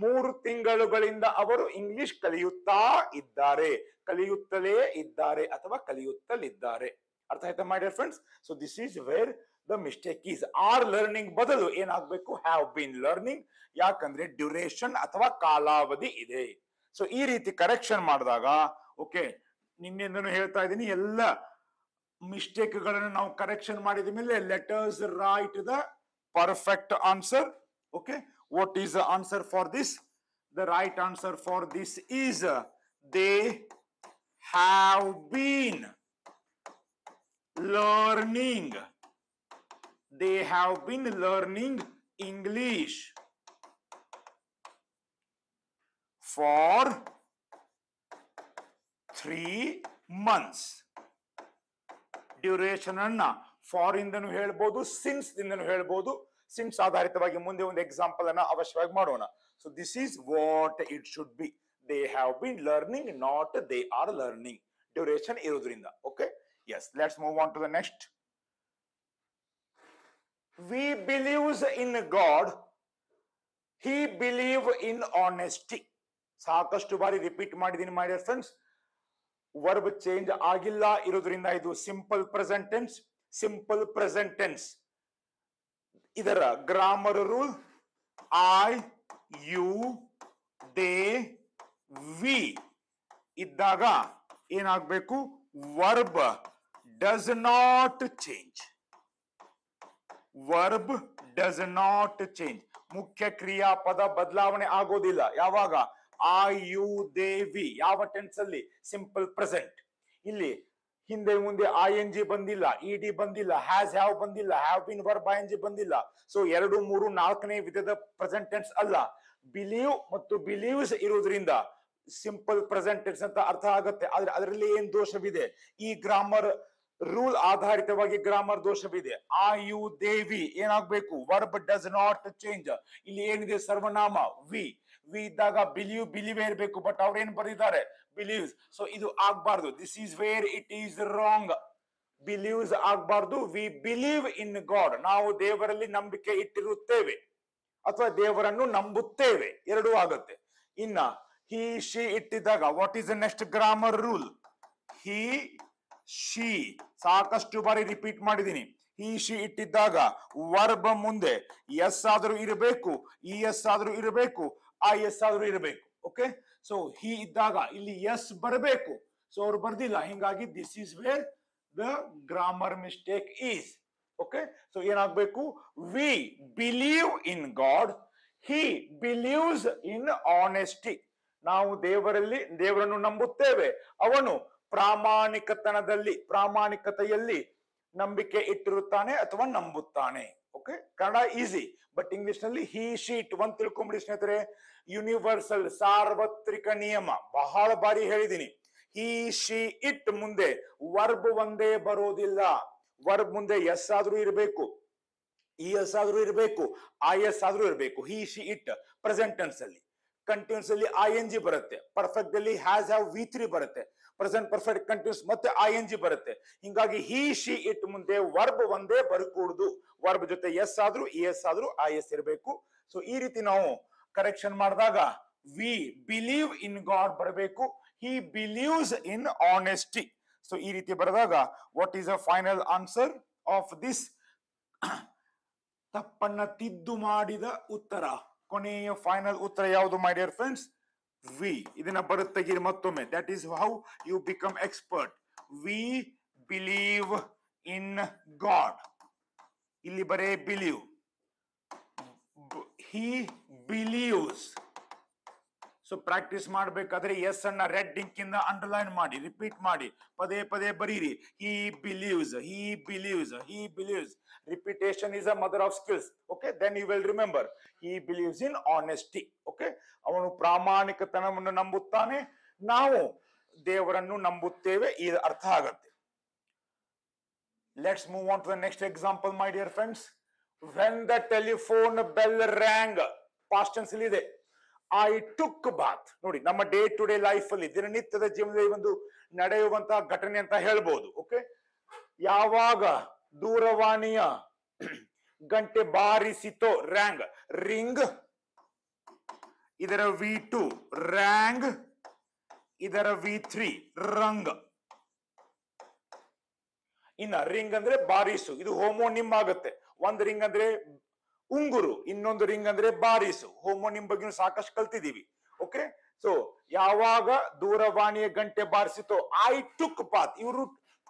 ಮೂರು ತಿಂಗಳುಗಳಿಂದ ಅವರು ಇಂಗ್ಲಿಷ್ ಕಲಿಯುತ್ತಾ ಇದ್ದಾರೆ ಕಲಿಯುತ್ತಲೇ ಇದ್ದಾರೆ ಅಥವಾ ಕಲಿಯುತ್ತಲಿದ್ದಾರೆ ಅರ್ಥ ಆಯ್ತಾ my dear friends so this is where the mistake is are learning ಬದಲು ಏನಾಗಬೇಕು ಹ್ಯಾವ್ ಬೀನ್ ಲರ್ನಿಂಗ್ ಯಾಕಂದ್ರೆ ಡ್ಯೂರೇಷನ್ ಅಥವಾ ಕಾಲಾವಧಿ ಇದೆ ಸೊ ಈ ರೀತಿ ಕರೆಕ್ಷನ್ ಮಾಡಿದಾಗ ಓಕೆ ನಿನ್ನೆಂದನು ಹೇಳ್ತಾ ಇದ್ದೀನಿ ಎಲ್ಲ ಮಿಸ್ಟೇಕ್ಗಳನ್ನು ನಾವು ಕರೆಕ್ಷನ್ ಮಾಡಿದ ಮೇಲೆ let us write the perfect answer okay what is the answer for this the right answer for this is they have been learning they have been learning english for 3 months duration ಅನ್ನ for ಇಂದನು ಹೇಳ್ಬೋದು since ಇಂದನು ಹೇಳ್ಬೋದು since ಆಧಾರಿತವಾಗಿ ಮುಂದೆ ಒಂದು example ಅನ್ನ ಅವಶ್ಯವಾಗಿ ಮಾಡೋಣ so this is what it should be they have been learning not they are learning duration ಇರೋದ್ರಿಂದ okay yes let's move on to the next we believes in God he believe in honesty ಸಾಕಷ್ಟು ಬಾರಿ repeat ಮಾಡಿದೀನಿ my dear friends verb change ಆಗಿಲ್ಲ ಇರೋದ್ರಿಂದ ಇದು simple present tense simple present tense ಇದರ grammar rule I you they we ಇದ್ದಾಗ ಏನಾಗಬೇಕು verb does not change verb does not change ಮುಖ್ಯ ಕ್ರಿಯಾಪದ ಬದಲಾವಣೆ ಆಗೋದಿಲ್ಲ ಯಾವಾಗ ಆಯು ದೇವಿ ಯಾವ ಟೆನ್ಸ್ ಅಲ್ಲಿ ಸಿಂಪಲ್ ಪ್ರೆಸೆಂಟ್ ಇಲ್ಲಿ ಹಿಂದೆ ಮುಂದೆ ಐ ಎನ್ ಜಿ ಬಂದಿಲ್ಲ ಇ ಡಿ ಬಂದಿಲ್ಲ ಹ್ಯಾಸ್ ಹ್ಯಾವ್ ಬಂದಿಲ್ಲ have been verb I N G ಬಂದಿಲ್ಲ ಸೊ ಎರಡು ಮೂರು ನಾಲ್ಕನೇ ವಿಧದ ಪ್ರೆಸೆಂಟ್ ಟೆನ್ಸ್ ಅಲ್ಲ ಬಿಲೀವ್ ಮತ್ತು ಬಿಲೀವ್ಸ್ ಇರುವುದರಿಂದ ಸಿಂಪಲ್ ಪ್ರೆಸೆಂಟ್ ಟೆನ್ಸ್ ಅಂತ ಅರ್ಥ ಆಗುತ್ತೆ ಆದ್ರೆ ಅದರಲ್ಲಿ ಏನ್ ದೋಷವಿದೆ ಈ ಗ್ರಾಮರ್ ರೂಲ್ ಆಧಾರಿತವಾಗಿ ಗ್ರಾಮರ್ ದೋಷವಿದೆ ಆ ಯು ದೇವಿ ಏನಾಗ್ಬೇಕು ವರ್ಬ್ ಡಸ್ ನಾಟ್ ಚೇಂಜ್ ಇಲ್ಲಿ ಏನಿದೆ ಸರ್ವನಾಮ ವಿ ವಿ ಇದ್ದಾಗ ಬಿಲೀವ್ ಬಿಲೀವ್ ಇರಬೇಕು ಬಟ್ ಏನ್ ಬರೀತಾರೆ ಬಿಲೀವ್ಸ್ ಸೊ ಇದು ಆಗ್ಬಾರ್ದು this is where it is wrong believes ಆಗ್ಬಾರ್ದು ವಿ ಬಿಲೀವ್ ಇನ್ ಗಾಡ್ ನಾವು ದೇವರಲ್ಲಿ ನಂಬಿಕೆ ಇಟ್ಟಿರುತ್ತೇವೆ ಅಥವಾ ದೇವರನ್ನು ನಂಬುತ್ತೇವೆ ಎರಡೂ ಆಗುತ್ತೆ ಇನ್ನ ಹಿ ಶಿ ಇಟ್ಟಿದ್ದಾಗ what is next grammar rule he she ಸಾಕಷ್ಟು ಬಾರಿ ರಿಪೀಟ್ ಮಾಡಿದ್ದೀನಿ ಈ ಶಿ ಇಟ್ಟಿದ್ದಾಗ ವರ್ಬ್ ಮುಂದೆ ಎಸ್ ಆದರೂ ಇರಬೇಕು ಇ ಎಸ್ ಆದ್ರೂ ಇರಬೇಕು ಐ ಎಸ್ ಆದ್ರೂ ಇರಬೇಕು ಓಕೆ ಸೊ ಹಿ ಇದ್ದಾಗ ಇಲ್ಲಿ ಎಸ್ ಬರಬೇಕು ಸೊ ಅವ್ರು ಬರ್ದಿಲ್ಲ ಹಿಂಗಾಗಿ this is where the grammar mistake is okay so ಏನಾಗಬೇಕು we believe in God he believes in honesty ನಾವು ದೇವರಲ್ಲಿ ದೇವರನ್ನು ನಂಬುತ್ತೇವೆ ಅವನು ಪ್ರಾಮಾಣಿಕತನದಲ್ಲಿ ಪ್ರಾಮಾಣಿಕತೆಯಲ್ಲಿ ನಂಬಿಕೆ ಇಟ್ಟಿರುತ್ತಾನೆ ಅಥವಾ ನಂಬುತ್ತಾನೆ okay Kannada easy but English ನಲ್ಲಿ ಹಿ ಶೀಟ್ ಒಂದ್ ತಿಳ್ಕೊಂಬಿಡಿ ಸ್ನೇಹಿತರೆ ಯೂನಿವರ್ಸಲ್ ಸಾರ್ವತ್ರಿಕ ನಿಯಮ ಬಹಳ ಬಾರಿ ಹೇಳಿದೀನಿ ಹಿ ಶಿ ಇಟ್ ಮುಂದೆ ವರ್ಬ್ ಒಂದೇ ಬರೋದಿಲ್ಲ ವರ್ಬ್ ಮುಂದೆ ಎಸ್ ಆದ್ರೂ ಇರಬೇಕು ಇ ಎಸ್ ಆದ್ರೂ ಇರಬೇಕು ಆ ಎಸ್ ಆದ್ರೂ ಇರಬೇಕು ಹಿ ಶಿ ಇಟ್ ಪ್ರೆಸೆಂಟ್ ಅಲ್ಲಿ ಕಂಟಿನ್ಯೂಸ್ ಅಲ್ಲಿ ಐ ಎನ್ ಜಿ ಬರುತ್ತೆ ಪರ್ಫೆಕ್ಟ್ ಅಲ್ಲಿ ಹ್ಯಾಸ್ ಹ್ಯಾವ್ ವಿ ತ್ರೀ ಬರುತ್ತೆ ಪ್ರೆಸೆಂಟ್ ಪರ್ಫೆಕ್ಟ್ ಕಂಟಿನ್ಯೂಸ್ ಮತ್ತೆ ಐ ಎನ್ ಜಿ ಬರುತ್ತೆ ಹಿಂಗಾಗಿ ಹಿ ಶಿ ಇಟ್ ಮುಂದೆ ವರ್ಬ್ ಒಂದೇ ಬರಕೂಡುದು ವರ್ಬ್ ಜೊತೆ ಎಸ್ ಆದ್ರೂ ಇ ಎಸ್ ಆದ್ರೂ ಐ ಎಸ್ ಇರಬೇಕು ಸೊ ಈ ರೀತಿ ನಾವು ಕರೆಕ್ಷನ್ ಮಾಡಿದಾಗ ವಿ ಬಿಲೀವ್ ಇನ್ ಗಾಡ್ ಬರಬೇಕು he believes in honesty so ಈ ರೀತಿ ಬರೆದಾಗ what is a final answer of this ತಪ್ಪನ್ನ ತಿದ್ದು ಮಾಡಿದ ಉತ್ತರ ಕೊನೆಯ ಫೈನಲ್ ಉತ್ತರ ಯಾವುದು my dear friends we that is how you become expert we believe in god ಇಲ್ಲಿ ಬರೇ believe he believes so practice ಮಾಡಬೇಕಾದ್ರೆ ಎಸ್ ಅನ್ನ ರೆಡ್ ಇಂಕ್ ಇಂದ ಅಂಡರ್ಲೈನ್ ಮಾಡಿ ರಿಪೀಟ್ ಮಾಡಿ ಪದೇ ಪದೇ ಬರೀರಿ he believes he believes he believes repetition is a mother of skills okay then you will remember he believes in honesty okay ಅವನು ಪ್ರಾಮಾಣಿಕತನವನ್ನು ನಂಬುತ್ತಾನೆ ನಾವು ದೇವರನ್ನು ನಂಬುತ್ತೇವೆ ಇದು ಅರ್ಥ ಆಗತ್ತೆ let's move on to the next example my dear friends when the telephone bell rang past tense ಇದೆ ಐ ಟುಕ್ ಬಾತ್ ನೋಡಿ ನಮ್ಮ ಡೇ ಟು ಡೇ ಲೈಫ್ ಅಲ್ಲಿ ದಿನನಿತ್ಯದ ಜೀವನದಲ್ಲಿ ಒಂದು ನಡೆಯುವಂತ ಘಟನೆ ಅಂತ ಹೇಳ್ಬೋದು ಓಕೆ ಯಾವಾಗ ದೂರವಾಣಿಯ ಗಂಟೆ ಬಾರಿಸಿತೋ ರ್ಯಾಂಗ್ ರಿಂಗ್ ಇದರ ವಿ ಟು ರ್ಯಾಂಗ್ ಇದರ ವಿ ತ್ರೀ ರಂಗ್ ಇನ್ನ ರಿಂಗ್ ಅಂದ್ರೆ ಬಾರಿಸು ಇದು ಹೋಮೋನಿಮ್ ಆಗುತ್ತೆ ಒಂದ್ ರಿಂಗ್ ಅಂದ್ರೆ ಉಂಗುರು ಇನ್ನೊಂದು ರಿಂಗ್ ಅಂದ್ರೆ ಬಾರಿಸು ಹೋಮೋ ನಿಮ್ ಬಗ್ಗೆ ಸಾಕಷ್ಟು ಕಲ್ತಿದೀವಿ ಓಕೆ ಸೊ ಯಾವಾಗ ದೂರವಾಣಿಯ ಗಂಟೆ ಬಾರಿಸಿತೋ ಐ ಟುಕ್ ಪಾತ್ ಇವರು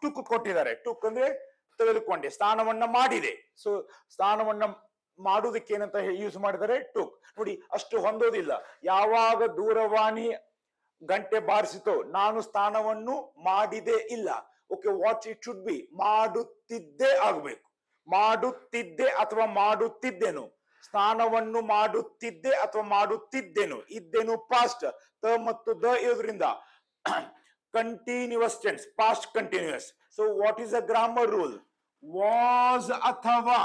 ಟುಕ್ ಕೊಟ್ಟಿದ್ದಾರೆ ಟುಕ್ ಅಂದ್ರೆ ತೆಗೆದುಕೊಂಡೆ ಸ್ನಾನವನ್ನ ಮಾಡಿದೆ ಸೊ ಸ್ನಾನವನ್ನ ಮಾಡುವುದಕ್ಕೆ ಏನಂತ ಯೂಸ್ ಮಾಡಿದರೆ ಟುಕ್ ನೋಡಿ ಅಷ್ಟು ಹೊಂದೋದಿಲ್ಲ ಯಾವಾಗ ದೂರವಾಣಿ ಗಂಟೆ ಬಾರಿಸಿತೋ ನಾನು ಸ್ನಾನವನ್ನು ಮಾಡಿದೆ ಇಲ್ಲ okay what it should be ಮಾಡುತ್ತಿದ್ದೇ ಆಗಬೇಕು ಮಾಡುತ್ತಿದ್ದೆ ಅಥವಾ ಮಾಡುತ್ತಿದ್ದೆನು ಸ್ನಾನವನ್ನು ಮಾಡುತ್ತಿದ್ದೆ ಅಥವಾ ಮಾಡುತ್ತಿದ್ದೆನು ಇದ್ದೇನು ಪಾಸ್ಟ್ ತ ಮತ್ತು ದ ಇರೋದ್ರಿಂದ continuous tense past continuous so what is a grammar rule was ಅಥವಾ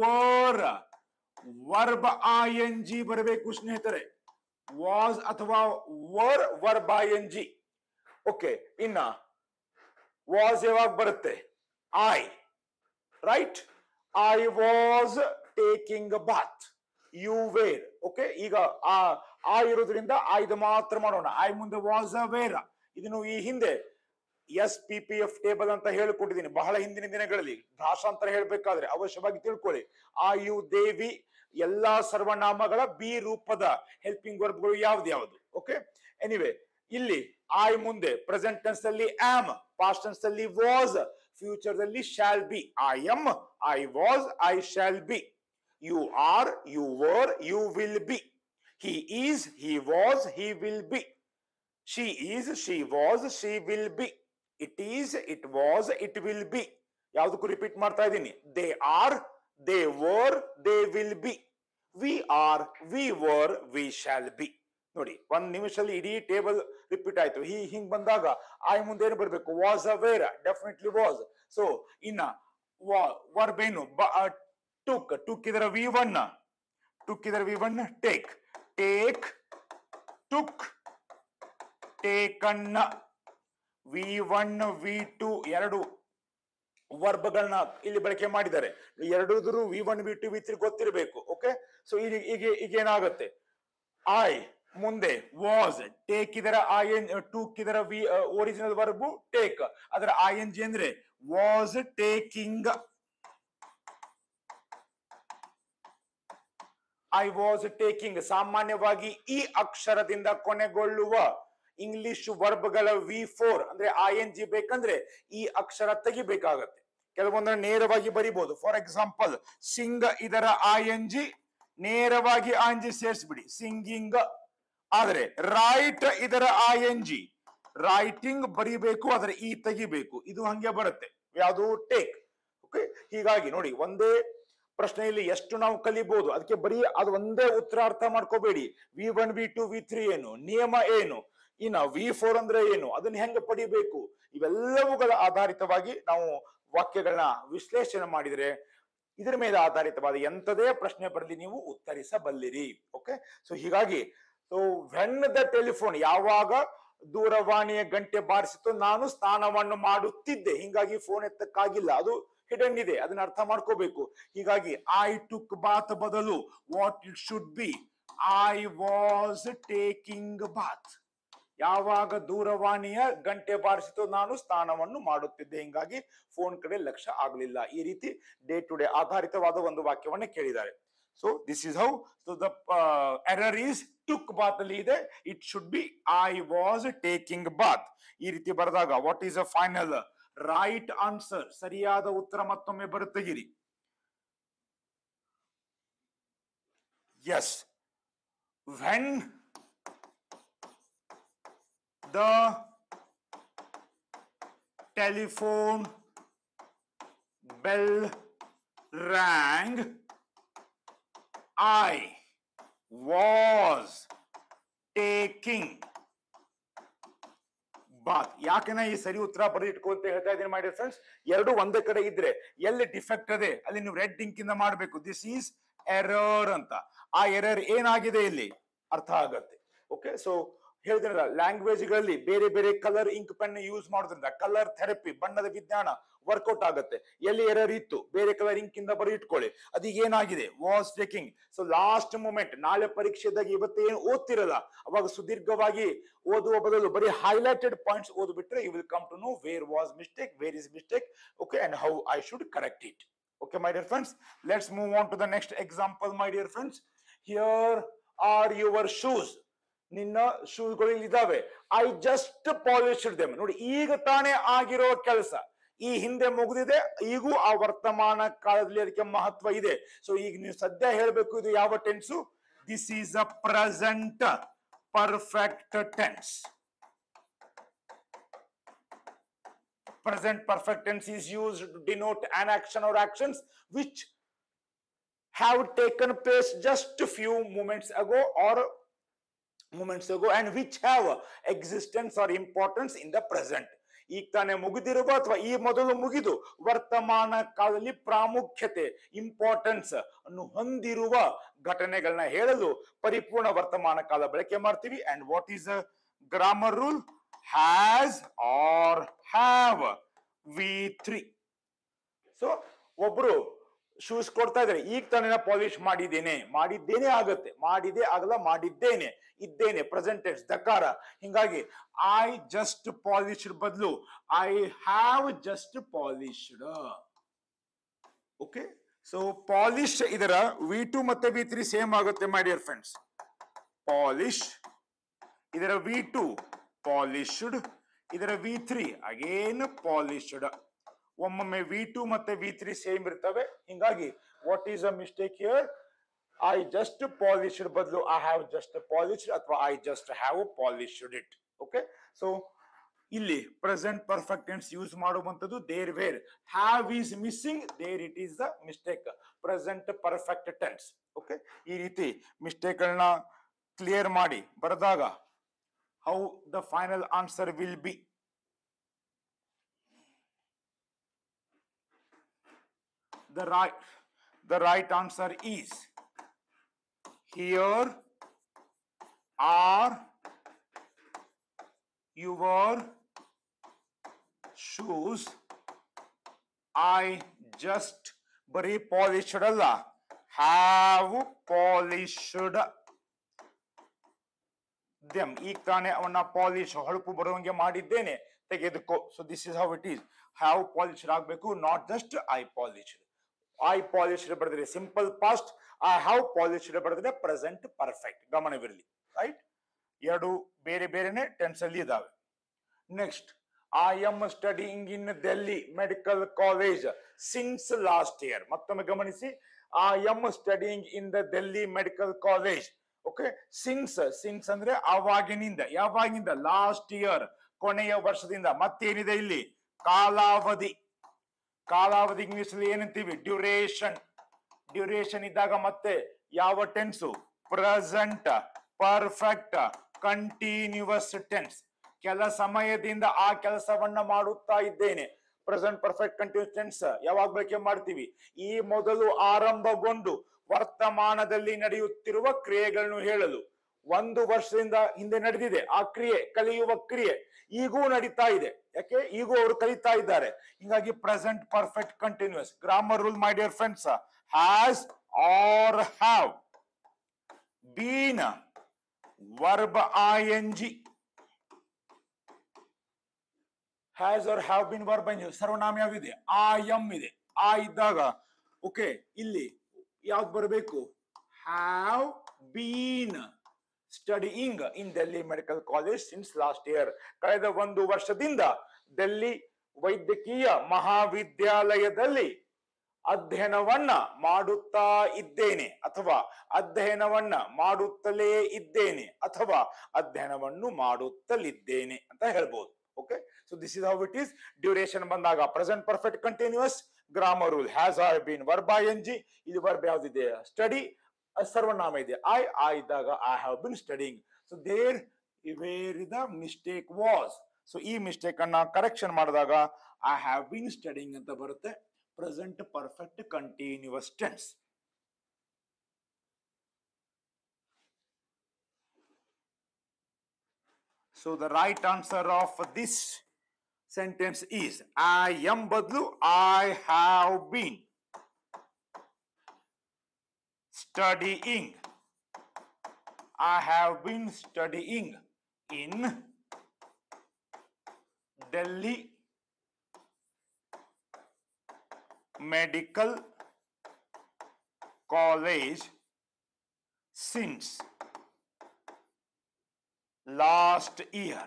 were verb I N G ಬರಬೇಕು ಸ್ನೇಹಿತರೆ ವಾಸ್ ಅಥವಾ were verb I N G okay ಇನ್ನ ವಾಸ್ ಯಾವಾಗ ಬರುತ್ತೆ I right I was taking bath you were okay ಈಗ ಆ ಆ ಇರೋದ್ರಿಂದ ಆ ಇದು ಮಾತ್ರ ಮಾಡೋಣ ಐ ಮುಂದೆ ವಾಸ್ ಅ ವೇರ್ ಇದನ್ನು ಈ ಹಿಂದೆ S P P F table ಅಂತ ಹೇಳಿಕೊಟ್ಟಿದ್ದೀನಿ ಬಹಳ ಹಿಂದಿನ ದಿನಗಳಲ್ಲಿ ಭಾಷಾಂತರ ಹೇಳಬೇಕಾದ್ರೆ ಅವಶ್ಯವಾಗಿ ತಿಳ್ಕೊಳ್ಳಿ ಆ ಯು ದೇವಿ ಎಲ್ಲಾ ಸರ್ವನಾಮಗಳ ಬಿ ರೂಪದ ಹೆಲ್ಪಿಂಗ್ ವರ್ಬ್ಗಳು ಯಾವ್ದು ಯಾವ್ದು ಓಕೆ ಎನಿವೆ ಇಲ್ಲಿ ಐ ಮುಂದೆ ಪ್ರೆಸೆಂಟ್ ಅಲ್ಲಿ ಆಮ್ ಪಾಸ್ಟ್ ಅಲ್ಲಿ ವಾಸ್ ಫ್ಯೂಚರ್ದಲ್ಲಿ shall be I am I was I shall be you are you were you will be he is he was he will be she is she was she will be it is it was it will be ಯಾವುದಕ್ಕೂ repeat ಮಾಡ್ತಾ ಇದ್ದೀನಿ they are they were they will be we are we were we shall be ನೋಡಿ ಒಂದ್ ನಿಮಿಷದಲ್ಲಿ ಇಡೀ table repeat ಆಯ್ತು ಹೀ ಹಿಂಗ್ ಬಂದಾಗ ಆಯ್ ಏನು ಬರ್ಬೇಕು was were definitely was so ಇನ್ನ ವರ್ಬೇನು ಟುಕ್ ಟುಕ್ ಇದರ ವಿ ಒನ್ ಟುಕ್ ಇದರ V one take take took ಟೇಕನ್ನ ವಿ ಒನ್ ವಿ ಟು ಎರಡು ವರ್ಬ್ಗಳನ್ನ ಇಲ್ಲಿ ಬಳಕೆ ಮಾಡಿದ್ದಾರೆ ಎರಡು V one V two V three ಗೊತ್ತಿರಬೇಕು ಓಕೆ ಸೊ ಈಗ ಈಗ ಈಗ ಏನಾಗುತ್ತೆ ಐ ಮುಂದೆ ವಾಸ್ ಟೇಕ್ ಇದರ ಐ ಎನ್ ಟೂಕ್ ಇದರ ವಿ ಒರಿಜಿನಲ್ ವರ್ಬು ಟೇಕ್ ಅದರ ಐ ಎನ್ ಜಿ ಅಂದ್ರೆ was taking I was taking ಸಾಮಾನ್ಯವಾಗಿ ಈ ಅಕ್ಷರದಿಂದ ಕೊನೆಗೊಳ್ಳುವ ಇಂಗ್ಲಿಷ್ ವರ್ಬ್ಗಳ ವಿ ಫೋರ್ ಅಂದ್ರೆ ಐ ಎನ್ ಜಿ ಬೇಕಂದ್ರೆ ಈ ಅಕ್ಷರ ತೆಗಿಬೇಕಾಗತ್ತೆ ಕೆಲವೊಂದನ್ನು ನೇರವಾಗಿ ಬರಿಬಹುದು ಫಾರ್ ಎಕ್ಸಾಂಪಲ್ ಸಿಂಗ್ ಇದರ ಐ ಎನ್ ಜಿ ನೇರವಾಗಿ ಆಂಜಿ ಸೇರಿಸ್ಬಿಡಿ ಸಿಂಗಿಂಗ್ ಆದರೆ ರೈಟ್ ಇದರ ಆ ಎನ್ ಜಿ ರೈಟಿಂಗ್ ಬರಿಬೇಕು ಆದರೆ ಈ ತೆಗಿಬೇಕು ಇದು ಹಂಗೆ ಬರುತ್ತೆ ಯಾವುದು ಟೇಕ್ ಓಕೆ ಹೀಗಾಗಿ ನೋಡಿ ಒಂದೇ ಪ್ರಶ್ನೆಯಲ್ಲಿ ಎಷ್ಟು ನಾವು ಕಲಿಬಹುದು ಅದಕ್ಕೆ ಬರೀ ಅದು ಒಂದೇ ಉತ್ತರ ಅರ್ಥ ಮಾಡ್ಕೋಬೇಡಿ V one V two V three ಏನು ನಿಯಮ ಏನು ಇನ್ನ ವಿ ಫೋರ್ ಅಂದ್ರೆ ಏನು ಅದನ್ನ ಹೆಂಗೆ ಪಡಿಬೇಕು ಇವೆಲ್ಲವುಗಳ ಆಧಾರಿತವಾಗಿ ನಾವು ವಾಕ್ಯಗಳನ್ನ ವಿಶ್ಲೇಷಣೆ ಮಾಡಿದರೆ ಇದರ ಮೇಲೆ ಆಧಾರಿತವಾದ ಎಂಥದೇ ಪ್ರಶ್ನೆ ಬರಲಿ ನೀವು ಉತ್ತರಿಸಬಲ್ಲಿರಿ ಓಕೆ ಸೊ ಹೀಗಾಗಿ ಸೊ ವೆನ್ ದ ಟೆಲಿಫೋನ್ ಯಾವಾಗ ದೂರವಾಣಿಯ ಗಂಟೆ ಬಾರಿಸಿತು ನಾನು ಸ್ನಾನವನ್ನು ಮಾಡುತ್ತಿದ್ದೆ ಹಿಂಗಾಗಿ ಫೋನ್ ಎತ್ತಕ್ಕಾಗಿಲ್ಲ ಅದು ಹಿಡನ್ ಇದೆ ಅದನ್ನ ಅರ್ಥ ಮಾಡ್ಕೋಬೇಕು ಹೀಗಾಗಿ ಐ ಟುಕ್ ಬಾತ್ ಬದಲು what it should be I was taking bath ಯಾವಾಗ ದೂರವಾಣಿಯ ಗಂಟೆ ಬಾರಿಸಿತು ನಾನು ಸ್ನಾನವನ್ನು ಮಾಡುತ್ತಿದ್ದೆ ಹಿಂಗಾಗಿ ಫೋನ್ ಕಡೆ ಲಕ್ಷ್ಯ ಆಗಲಿಲ್ಲ ಈ ರೀತಿ ಡೇ ಟು ಡೇ ಆಧಾರಿತವಾದ ಒಂದು ವಾಕ್ಯವನ್ನು ಕೇಳಿದ್ದಾರೆ so this is how so the is took bath lide it should be i was taking bath ee riti baradaga what is the final right answer sariyada uttara mattomme baruttagiri yes when the telephone bell rang i was taking bath ಯಾಕನ ಈ ಸರಿ ಉತ್ತರ ಬರೆದಿಟ್ಕೊಂತ ಹೇಳ್ತಾ ಇದ್ದೀನಿ ಮಾಡಿ friends ಎರಡು ಒಂದೇ ಕಡೆ ಇದ್ರೆ ಎಲ್ಲಿ ಡಿಫೆಕ್ಟ್ ಅದೇ ಅಲ್ಲಿ ನೀವು ರೆಡ್ ಇಂಕ್ ಇಂದ ಮಾಡಬೇಕು ದಿಸ್ ಈಸ್ ಎರರ್ ಅಂತ ಆ ಎರರ್ ಏನಾಗಿದೆ ಇಲ್ಲಿ ಅರ್ಥ ಆಗತ್ತೆ ಓಕೆ ಸೊ ಹೇಳಿದ್ರಲ್ಲ ಲ್ಯಾಂಗ್ವೇಜ್ಗಳಲ್ಲಿ ಬೇರೆ ಬೇರೆ ಕಲರ್ ಇಂಕ್ ಪೆನ್ ಯೂಸ್ ಮಾಡೋದ್ರಿಂದ ಕಲರ್ ಥೆರಪಿ ಬಣ್ಣದ ವಿಜ್ಞಾನ ವರ್ಕೌಟ್ ಆಗುತ್ತೆ ಎಲ್ಲಿ ಎರರ್ ಇತ್ತು ಬೇರೆ ಕಲರ್ ಇಂಕ್ ಇಂದ ಬರೀ ಇಟ್ಕೊಳ್ಳಿ ಅದೀಗ ಏನಾಗಿದೆ was taking so last moment ನಾಳೆ ಪರೀಕ್ಷೆದಾಗ ಇವತ್ತೇನು ಓದ್ತಿರಲ್ಲ ಅವಾಗ ಸುದೀರ್ಘವಾಗಿ ಓದುವ ಬದಲು ಬರೀ ಹೈಲೈಟೆಡ್ ಪಾಯಿಂಟ್ಸ್ ಓದ್ಬಿಟ್ರೆ you will come to know where was mistake where is mistake okay and how I should correct it okay my dear friends let's move on to the next example my dear friends here are your shoes ನಿನ್ನ ಇದಾವೆ I just polish them ನೋಡಿ ಈಗ ತಾನೇ ಆಗಿರೋ ಕೆಲಸ ಈ ಹಿಂದೆ ಮುಗಿದಿದೆ ಈಗೂ ಆ ವರ್ತಮಾನ ಕಾಲದಲ್ಲಿ ಅದಕ್ಕೆ ಮಹತ್ವ ಇದೆ ಸೊ ಈಗ ನೀವು ಸದ್ಯ ಹೇಳಬೇಕು ಇದು ಯಾವ tense this is a present perfect tense present perfect tense is used to denote an action or actions which have taken place just a few moments moments ago and which have existence or importance in the present ಈಗ ತಾನೇ ಮುಗಿದಿರುವ ಅಥವಾ ಈ ಮೊದಲು ಮುಗಿದು ವರ್ತಮಾನ ಕಾಲದಲ್ಲಿ ಪ್ರಾಮುಖ್ಯತೆ importance ಅನ್ನು ಹೊಂದಿರುವ ಘಟನೆಗಳನ್ನ ಹೇಳಲು ಪರಿಪೂರ್ಣ ವರ್ತಮಾನ ಕಾಲ ಬಳಕೆ ಮಾಡ್ತೀವಿ and what is grammar rule has or have V three so ಒಬ್ರು ಶೂಸ್ ಕೊಡ್ತಾ ಇದ್ದಾರೆ ಈಗ ತಾನೇ ಪಾಲಿಶ್ ಮಾಡಿದ್ದೇನೆ ಮಾಡಿದ್ದೇನೆ ಆಗತ್ತೆ ಮಾಡಿದೆ ಆಗಲ್ಲ ಮಾಡಿದ್ದೇನೆ ಇದ್ದೇನೆ ಪ್ರೆಸೆಂಟೆನ್ಸ್ ದಕಾರ ಹಿಂಗಾಗಿ ಐ ಜಸ್ಟ್ ಪಾಲಿಶ್ಡ್ ಬದಲು I have just polished okay so polish ಇದರ ವಿ ಟು ಮತ್ತೆ ವಿ ತ್ರೀ ಸೇಮ್ ಆಗುತ್ತೆ ಮೈ ಡಿಯರ್ ಫ್ರೆಂಡ್ಸ್ ಪಾಲಿಶ್ ಇದರ ವಿ ಟು ಪಾಲಿಶ್ಡ್ ಇದರ ವಿ ತ್ರೀ ಅಗೇನ್ ಪಾಲಿಶ್ಡ್ ಒಮ್ಮೊಮ್ಮೆ ವಿ ಟೂ ಮತ್ತೆ ವಿ ತ್ರೀ ಸೇಮ್ ಇರ್ತವೆ ಹಿಂಗಾಗಿ what is a mistake here I just polished ಬದಲು ಐ ಹ್ಯಾವ್ ಜಸ್ಟ್ ಪಾಲಿಶ್ಡ್ ಅಥವಾ I just have polished it okay so ಇಲ್ಲಿ present perfect tense use ಮಾಡುವಂತದ್ದು there where have is missing there it is the mistake present perfect tense okay ಈ ರೀತಿ ಗಳನ್ನ clear ಮಾಡಿ ಬರೆದಾಗ how the final answer will be The right, the right answer is here are your shoes. I just bari polished Allah. Have polished them. ಈಗ ತಾನೇ ಅವನ್ನ polish ಹೊಳಪು ಬರುವಂಗೆ ಮಾಡಿದ್ದೇನೆ ತೆಗೆದುಕೋ so this is how it is have polished ಆಗಬೇಕು not just I I polish ಬರೆದಿದೆ simple past I have polish ಬರೆದಿದೆ ಪ್ರೆಸೆಂಟ್ ಪರ್ಫೆಕ್ಟ್ ಗಮನವಿರಲಿ ರೈಟ್ ಎರಡು ಬೇರೆ ಬೇರೆನೆ ಟೆನ್ಸ್ ಅಲ್ಲಿ ಇದಾವೆ next I am studying in Delhi medical college since last year ಮತ್ತೊಮ್ಮೆ ಗಮನಿಸಿ I am studying in the Delhi medical college okay since since ಅಂದ್ರೆ ಆವಾಗಿನಿಂದ ಯಾವಾಗಿನಿಂದ ಲಾಸ್ಟ್ ಇಯರ್ ಕೊನೆಯ ವರ್ಷದಿಂದ ಮತ್ತೇನಿದೆ ಇಲ್ಲಿ ಕಾಲಾವಧಿ ಕಾಲಾವಧಿ ಇಂಗ್ಲಿಷ್ ಏನಂತೀವಿ ಡ್ಯೂರೇಷನ್ ಡ್ಯೂರೇಷನ್ ಇದ್ದಾಗ ಮತ್ತೆ ಯಾವ tense present perfect continuous tense ಕೆಲ ಸಮಯದಿಂದ ಆ ಕೆಲಸವನ್ನ ಮಾಡುತ್ತಾ ಇದ್ದೇನೆ ಪ್ರೆಸೆಂಟ್ ಪರ್ಫೆಕ್ಟ್ ಕಂಟಿನ್ಯೂಸ್ ಟೆನ್ಸ್ ಯಾವಾಗ ಬಳಕೆ ಮಾಡ್ತೀವಿ ಈ ಮೊದಲು ಆರಂಭಗೊಂಡು ವರ್ತಮಾನದಲ್ಲಿ ನಡೆಯುತ್ತಿರುವ ಕ್ರಿಯೆಗಳನ್ನು ಹೇಳಲು ಒಂದು ವರ್ಷದಿಂದ ಹಿಂದೆ ನಡೆದಿದೆ ಆ ಕ್ರಿಯೆ ಕಲಿಯುವ ಕ್ರಿಯೆ ಈಗೂ ನಡೀತಾ ಇದೆ ಯಾಕೆ ಈಗೂ ಅವರು ಕಲಿತಾ ಇದ್ದಾರೆ ಹೀಗಾಗಿ present perfect continuous grammar rule my dear friends has or have been verb I N G has or have been verb I N G ಸರ್ವನಾಮ ಯಾವಿದೆ ಆ ಎಂ ಇದೆ ಆ ಇದ್ದಾಗ ಓಕೆ ಇಲ್ಲಿ ಯಾವ್ದು ಬರಬೇಕು have been studying in Delhi medical college since last year ಕಳೆದ ಒಂದು ವರ್ಷದಿಂದ ಡೆಲ್ಲಿ ವೈದ್ಯಕೀಯ ಮಹಾವಿದ್ಯಾಲಯದಲ್ಲಿ ಅಧ್ಯಯನವನ್ನ ಮಾಡುತ್ತಾ ಇದ್ದೇನೆ ಅಥವಾ ಅಧ್ಯಯನವನ್ನ ಮಾಡುತ್ತಲೇ ಇದ್ದೇನೆ ಅಥವಾ ಅಧ್ಯಯನವನ್ನು ಮಾಡುತ್ತಲಿದ್ದೇನೆ ಅಂತ ಹೇಳ್ಬೋದು okay so this is how it is duration ಬಂದಾಗ present perfect continuous grammar rule has or been verb N G ಇದು ವರ್ಬ್ ಯಾವ್ದಿದೆ ಸ್ಟಡಿ ಸರ್ವನಾಮ ಇದೆ ಐ ಆ ಇದ್ದಾಗ I have been studying so there where the mistake was so ಈ mistake ಅನ್ನ correction ಮಾಡಿದಾಗ ಐ ಹ್ಯಾವ್ ಬಿನ್ ಸ್ಟಡಿಂಗ್ ಅಂತ ಬರುತ್ತೆ present perfect continuous tense so the right answer of this sentence is I am ಬದಲು I have been studying i have been studying in delhi medical college since last year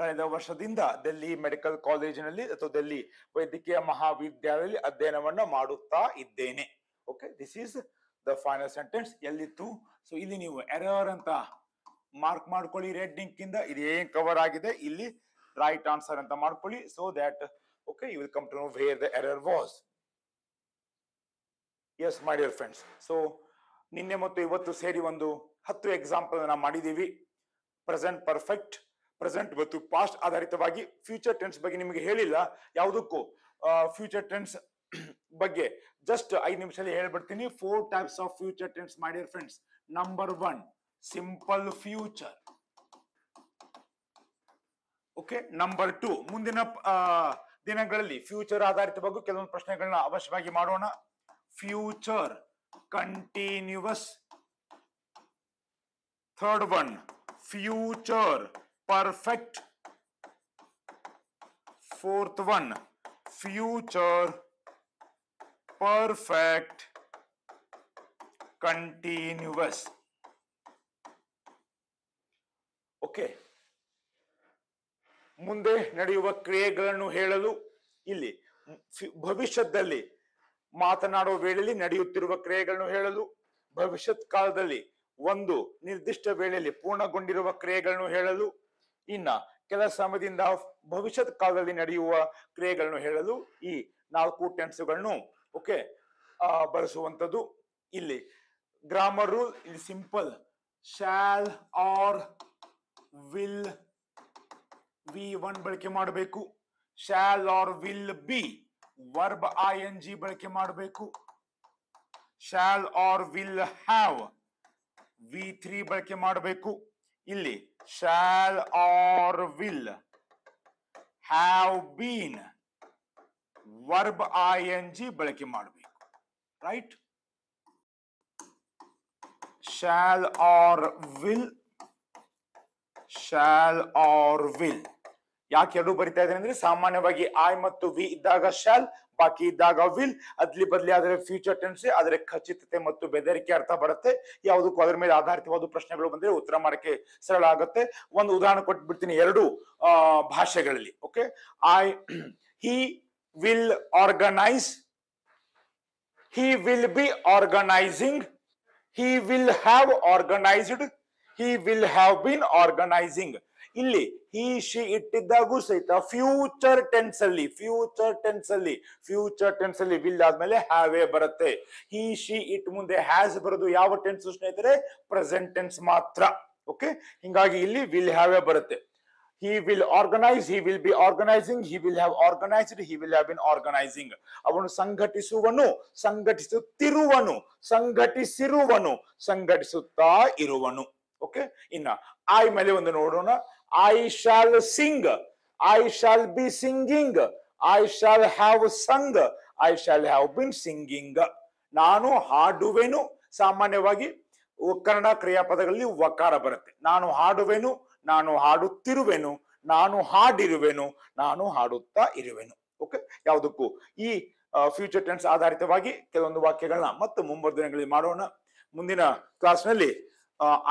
ಕಳೆದ ವರ್ಷದಿಂದ Delhi medical ಕಾಲೇಜಿನಲ್ಲಿ ಅಥವಾ ದೆಲ್ಲಿ ವೈದ್ಯಕೀಯ ಮಹಾವಿದ್ಯಾಲಯದಲ್ಲಿ ಅಧ್ಯಯನವನ್ನು ಮಾಡುತ್ತಾ ಇದ್ದೇನೆ okay this is the final sentence ಎಲ್ಲಿತ್ತು ಸೊ ಇಲ್ಲಿ ನೀವು ಎರರ್ ಅಂತ ಮಾರ್ಕ್ ಮಾಡ್ಕೊಳ್ಳಿ ರೆಡ್ ಇಂಕ್ ಇಂದ ಇದೇನ್ ಕವರ್ ಆಗಿದೆ ಇಲ್ಲಿ ರೈಟ್ ಆನ್ಸರ್ ಅಂತ ಮಾಡ್ಕೊಳ್ಳಿ so that okay you will come to know where the error was yes my dear friends so ನಿನ್ನೆ ಮತ್ತು ಇವತ್ತು ಸೇರಿ ಒಂದು ಹತ್ತು ಎಕ್ಸಾಂಪಲ್ ನಾವು ಮಾಡಿದ್ದೀವಿ ಪ್ರೆಸೆಂಟ್ ಪರ್ಫೆಕ್ಟ್ ಪ್ರೆಸೆಂಟ್ ಮತ್ತು ಪಾಸ್ಟ್ ಆಧಾರಿತವಾಗಿ ಫ್ಯೂಚರ್ ಟ್ರೆಂಡ್ಸ್ ಬಗ್ಗೆ ನಿಮಗೆ ಹೇಳಿಲ್ಲ ಯಾವುದಕ್ಕೂ ಫ್ಯೂಚರ್ ಟ್ರೆಂಡ್ಸ್ ಬಗ್ಗೆ ಜಸ್ಟ್ ಐದು ನಿಮಿಷದಲ್ಲಿ ಹೇಳ್ಬಿಡ್ತೀನಿ four types of future trends my dear friends number one simple future okay number two ಮುಂದಿನ ದಿನಗಳಲ್ಲಿ ಫ್ಯೂಚರ್ ಆಧಾರಿತ ಬಗ್ಗೆ ಕೆಲವೊಂದು ಪ್ರಶ್ನೆಗಳನ್ನ ಅವಶ್ಯವಾಗಿ ಮಾಡೋಣ future continuous third one future perfect fourth one future perfect continuous okay ಮುಂದೆ ನಡೆಯುವ ಕ್ರಿಯೆಗಳನ್ನು ಹೇಳಲು ಇಲ್ಲಿ ಭವಿಷ್ಯದಲ್ಲಿ ಮಾತನಾಡುವ ವೇಳೆಯಲ್ಲಿ ನಡೆಯುತ್ತಿರುವ ಕ್ರಿಯೆಗಳನ್ನು ಹೇಳಲು ಭವಿಷ್ಯತ್ ಕಾಲದಲ್ಲಿ ಒಂದು ನಿರ್ದಿಷ್ಟ ವೇಳೆಯಲ್ಲಿ ಪೂರ್ಣಗೊಂಡಿರುವ ಕ್ರಿಯೆಗಳನ್ನು ಹೇಳಲು ಇನ್ನ ಕೆಲ ಸಮಯದಿಂದ ಭವಿಷ್ಯದ ಕಾಲದಲ್ಲಿ ನಡೆಯುವ ಕ್ರಿಯೆಗಳನ್ನು ಹೇಳಲು ಈ ನಾಲ್ಕು ಟೆನ್ಸ್ಗಳನ್ನು ಓಕೆ ಬಳಸುವಂಥದ್ದು ಇಲ್ಲಿ ಗ್ರಾಮರ್ ರೂಲ್ ಇಲ್ಲಿ simple shall or will v one ಬಳಕೆ ಮಾಡಬೇಕು shall or will be verb I N G ಬಳಕೆ ಮಾಡಬೇಕು shall or will have V three ಬಳಕೆ ಮಾಡಬೇಕು ಇಲ್ಲಿ shall or will have been verb I N G ಬಳಕೆ ಮಾಡಬೇಕು right shall or will shall or will ಯಾಕೆ ಎರಡು ಬರಿತಾ ಇದ್ದಾರೆ ಅಂದ್ರೆ ಸಾಮಾನ್ಯವಾಗಿ ಐ ಮತ್ತು ವಿ ಇದ್ದಾಗ ಶಾಲ್ ಬಾಕಿ ಇದ್ದಾಗ ವಿಲ್ ಅದ್ಲಿ ಬದಲಿ ಆದರೆ ಫ್ಯೂಚರ್ ಟೆನ್ಸ್ ಆದರೆ ಖಚಿತತೆ ಮತ್ತು ಬೆದರಿಕೆ ಅರ್ಥ ಬರುತ್ತೆ ಯಾವುದಕ್ಕೂ ಅದರ ಮೇಲೆ ಆಧಾರಿತವಾದ ಪ್ರಶ್ನೆಗಳು ಬಂದ್ರೆ ಉತ್ತರ ಮಾಡಕ್ಕೆ ಸರಳ ಆಗುತ್ತೆ ಒಂದು ಉದಾಹರಣೆ ಕೊಟ್ಬಿಡ್ತೀನಿ ಎರಡು ಭಾಷೆಗಳಲ್ಲಿ okay I he will organise he will be organising he will have organised he will have been organising ಇಲ್ಲಿ ಹಿ ಶಿ ಇಟ್ಟಿದ್ದಾಗೂ ಸಹಿತ ಫ್ಯೂಚರ್ ಟೆನ್ಸ್ ಅಲ್ಲಿ ಫ್ಯೂಚರ್ ಟೆನ್ಸ್ ಅಲ್ಲಿ ಫ್ಯೂಚರ್ ಟೆನ್ಸ್ ಅಲ್ಲಿ ವಿಲ್ ಆದ್ಮೇಲೆ ಎ ಬರುತ್ತೆ ಹಿ ಶಿ ಇಟ್ ಮುಂದೆ ಹ್ಯಾಸ್ ಬರೋದು ಯಾವ ಟೆನ್ಸ್ ಸ್ನೇಹಿತರೆ ಪ್ರೆಸೆಂಟ್ ಟೆನ್ಸ್ ಮಾತ್ರ ಓಕೆ ಹಿಂಗಾಗಿ ಇಲ್ಲಿ ವಿಲ್ ಹ್ಯಾವ್ ಎ ಬರುತ್ತೆ he will organize he will be organizing he will have organized he will have been organizing ಅವನು ಸಂಘಟಿಸುವನು ಸಂಘಟಿಸುತ್ತಿರುವನು ಸಂಘಟಿಸಿರುವನು ಸಂಘಟಿಸುತ್ತಾ ಇರುವನು ಓಕೆ ಇನ್ನ ಆಯ್ ಮೇಲೆ ಒಂದು ನೋಡೋಣ I shall sing. I shall be singing. I shall have sung. I shall have been singing ನಾನು ಹಾಡುವೆನು ಸಾಮಾನ್ಯವಾಗಿ ಕನ್ನಡ ಕ್ರಿಯಾಪದಗಳಲ್ಲಿ ವಕಾರ ಬರುತ್ತೆ ನಾನು ಹಾಡುವೆನು ನಾನು ಹಾಡುತ್ತಿರುವೆನು ನಾನು ಹಾಡಿರುವೆನು ನಾನು ಹಾಡುತ್ತಾ ಇರುವೆನು ಓಕೆ ಯಾವುದಕ್ಕೂ ಈ ಫ್ಯೂಚರ್ ಟೆನ್ಸ್ ಆಧಾರಿತವಾಗಿ ಕೆಲವೊಂದು ವಾಕ್ಯಗಳನ್ನ ಮತ್ತು ಮುಂಬರುವ ದಿನಗಳಲ್ಲಿ ಮಾಡೋಣ ಮುಂದಿನ ಕ್ಲಾಸ್ನಲ್ಲಿ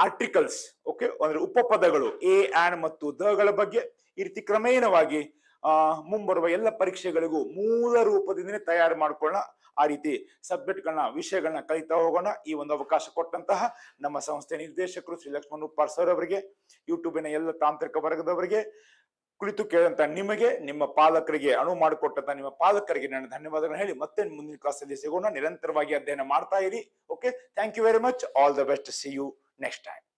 ಆರ್ಟಿಕಲ್ಸ್ ಓಕೆ ಅಂದ್ರೆ ಉಪಪದಗಳು ಎ ಆನ್ ಮತ್ತು ದಗಳ ಬಗ್ಗೆ ಈ ರೀತಿ ಕ್ರಮೇಣವಾಗಿ ಆ ಮುಂಬರುವ ಎಲ್ಲ ಪರೀಕ್ಷೆಗಳಿಗೂ ಮೂಲ ರೂಪದಿಂದನೇ ತಯಾರು ಮಾಡ್ಕೊಳ್ಳೋಣ ಆ ರೀತಿ ಸಬ್ಜೆಕ್ಟ್ಗಳನ್ನ ವಿಷಯಗಳನ್ನ ಕಲಿತಾ ಹೋಗೋಣ ಈ ಒಂದು ಅವಕಾಶ ಕೊಟ್ಟಂತಹ ನಮ್ಮ ಸಂಸ್ಥೆ ನಿರ್ದೇಶಕರು ಶ್ರೀ ಲಕ್ಷ್ಮಣ್ ಉಪ್ಪಾರ್ ಸರ್ ಅವರಿಗೆ ಯೂಟ್ಯೂಬಿನ ಎಲ್ಲ ತಾಂತ್ರಿಕ ವರ್ಗದವರಿಗೆ ಕುಳಿತು ಕೇಳಿದಂತ ನಿಮಗೆ ನಿಮ್ಮ ಪಾಲಕರಿಗೆ ಅಣು ಮಾಡಿಕೊಟ್ಟಂತ ನಿಮ್ಮ ಪಾಲಕರಿಗೆ ನನ್ನ ಧನ್ಯವಾದಗಳನ್ನು ಹೇಳಿ ಮತ್ತೆ ಮುಂದಿನ ಕ್ಲಾಸಲ್ಲಿ ಸಿಗೋಣ ನಿರಂತರವಾಗಿ ಅಧ್ಯಯನ ಮಾಡ್ತಾ ಇರಿ okay thank you very much all the best see you next time